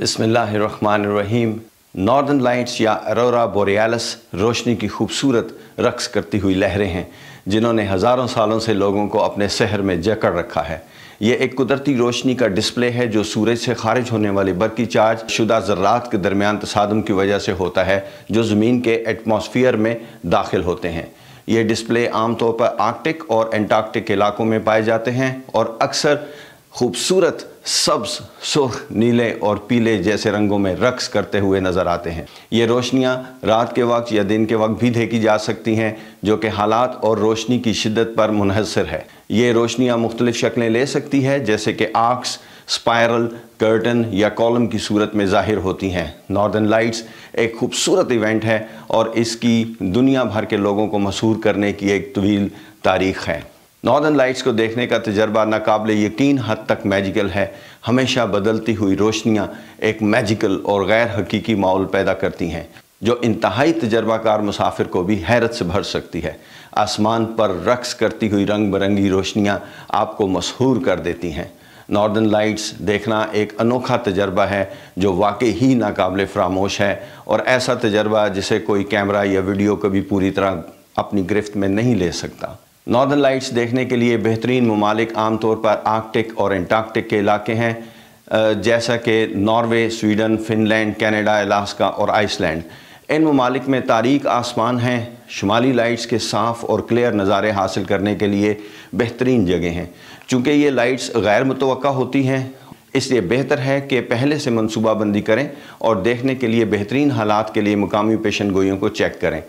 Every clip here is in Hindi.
बसमीम नॉर्दर्न लाइट्स या अरोरा बोरियालस रोशनी की खूबसूरत रक्स करती हुई लहरें हैं जिन्होंने हज़ारों सालों से लोगों को अपने शहर में जकड़ रखा है ये एक कुदरती रोशनी का डिस्प्ले है जो सूरज से खारिज होने वाले बरकी चार्ज शुदा ज़र्रात के दरमियान तसादम की वजह से होता है जो ज़मीन के एटमोसफियर में दाखिल होते हैं ये डिस्प्ले आमतौर पर आर्कटिक और एंटार्कटिक इलाकों में पाए जाते हैं और अक्सर खूबसूरत सब्ज सुर्ख नीले और पीले जैसे रंगों में रक्स करते हुए नज़र आते हैं ये रोशनियाँ रात के वक्त या दिन के वक्त भी देखी जा सकती हैं जो कि हालात और रोशनी की शिद्दत पर मुनहसर है ये रोशनियाँ मुख्तलिफ़ शक्लें ले सकती हैं जैसे कि आक्स स्पायरल कर्टन या कॉलम की सूरत में ज़ाहिर होती हैं नॉर्दर्न लाइट्स एक खूबसूरत इवेंट है और इसकी दुनिया भर के लोगों को मशहूर करने की एक तवील तारीख़ है नॉर्दर्न लाइट्स को देखने का तजर्बा नाकबिल यकीन हद तक मैजिकल है हमेशा बदलती हुई रोशनियाँ एक मैजिकल और गैर हकीकी माहौल पैदा करती हैं जो इंतहाई तजर्बाकार मुसाफिर को भी हैरत से भर सकती है आसमान पर रक्स करती हुई रंग बिरंगी रोशनियाँ आपको मशहूर कर देती हैं नॉर्दर्न लाइट्स देखना एक अनोखा तजर्बा है जो वाकई ही नाकबले फरामोश है और ऐसा तजर्बा जिसे कोई कैमरा या वीडियो कभी पूरी तरह अपनी गिरफ्त में नहीं ले सकता नॉर्दर्न लाइट्स देखने के लिए बेहतरीन ममालिक आमतौर पर आर्कटिक और एंटार्कटिक के इलाके हैं जैसा कि Norway Sweden Finland Canada Alaska और आइसलैंड इन ममालिक में तारीख आसमान हैं शुमाली लाइट्स के साफ़ और क्लियर नज़ारे हासिल करने के लिए बेहतरीन जगह हैं चूँकि ये लाइट्स गैर मुतव होती हैं इसलिए बेहतर है कि पहले से मनसूबाबंदी करें और देखने के लिए बेहतरीन हालात के लिए मुकामी पेशन गोइयों को चेक करें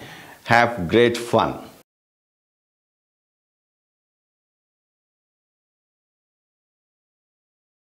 हैव ग्रेट फन